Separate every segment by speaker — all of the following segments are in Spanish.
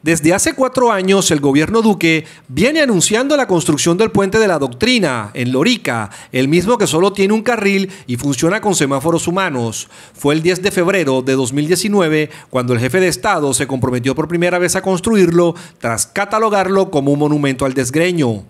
Speaker 1: Desde hace cuatro años, el gobierno Duque viene anunciando la construcción del puente de la doctrina en Lorica, el mismo que solo tiene un carril y funciona con semáforos humanos. Fue el 10 de febrero de 2019 cuando el jefe de Estado se comprometió por primera vez a construirlo tras catalogarlo como un monumento al desgreño.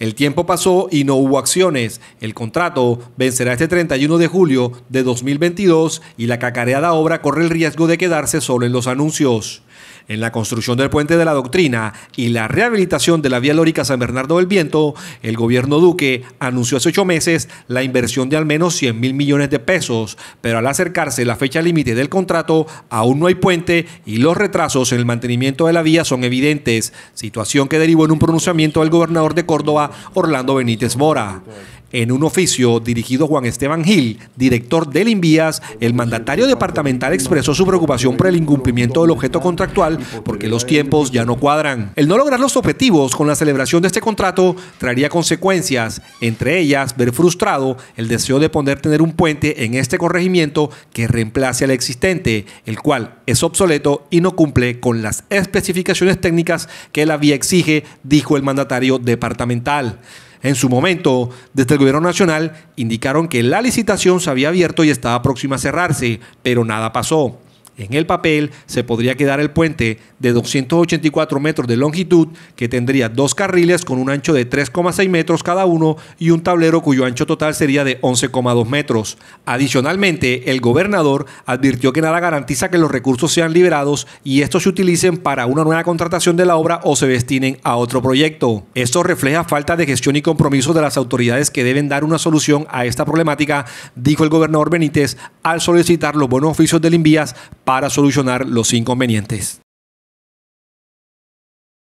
Speaker 1: El tiempo pasó y no hubo acciones. El contrato vencerá este 31 de julio de 2022 y la cacareada obra corre el riesgo de quedarse solo en los anuncios. En la construcción del puente de la doctrina y la rehabilitación de la vía lórica San Bernardo del Viento, el gobierno Duque anunció hace ocho meses la inversión de al menos 100 mil millones de pesos, pero al acercarse la fecha límite del contrato, aún no hay puente y los retrasos en el mantenimiento de la vía son evidentes, situación que derivó en un pronunciamiento del gobernador de Córdoba, Orlando Benítez Mora. En un oficio dirigido a Juan Esteban Gil, director del Invías, el mandatario departamental expresó su preocupación por el incumplimiento del objeto contractual porque los tiempos ya no cuadran. El no lograr los objetivos con la celebración de este contrato traería consecuencias, entre ellas ver frustrado el deseo de poder tener un puente en este corregimiento que reemplace al existente, el cual es obsoleto y no cumple con las especificaciones técnicas que la vía exige, dijo el mandatario departamental. En su momento, desde el Gobierno Nacional indicaron que la licitación se había abierto y estaba próxima a cerrarse, pero nada pasó. En el papel se podría quedar el puente de 284 metros de longitud que tendría dos carriles con un ancho de 3,6 metros cada uno y un tablero cuyo ancho total sería de 11,2 metros. Adicionalmente, el gobernador advirtió que nada garantiza que los recursos sean liberados y estos se utilicen para una nueva contratación de la obra o se destinen a otro proyecto. Esto refleja falta de gestión y compromiso de las autoridades que deben dar una solución a esta problemática, dijo el gobernador Benítez al solicitar los buenos oficios del Invías para solucionar los inconvenientes.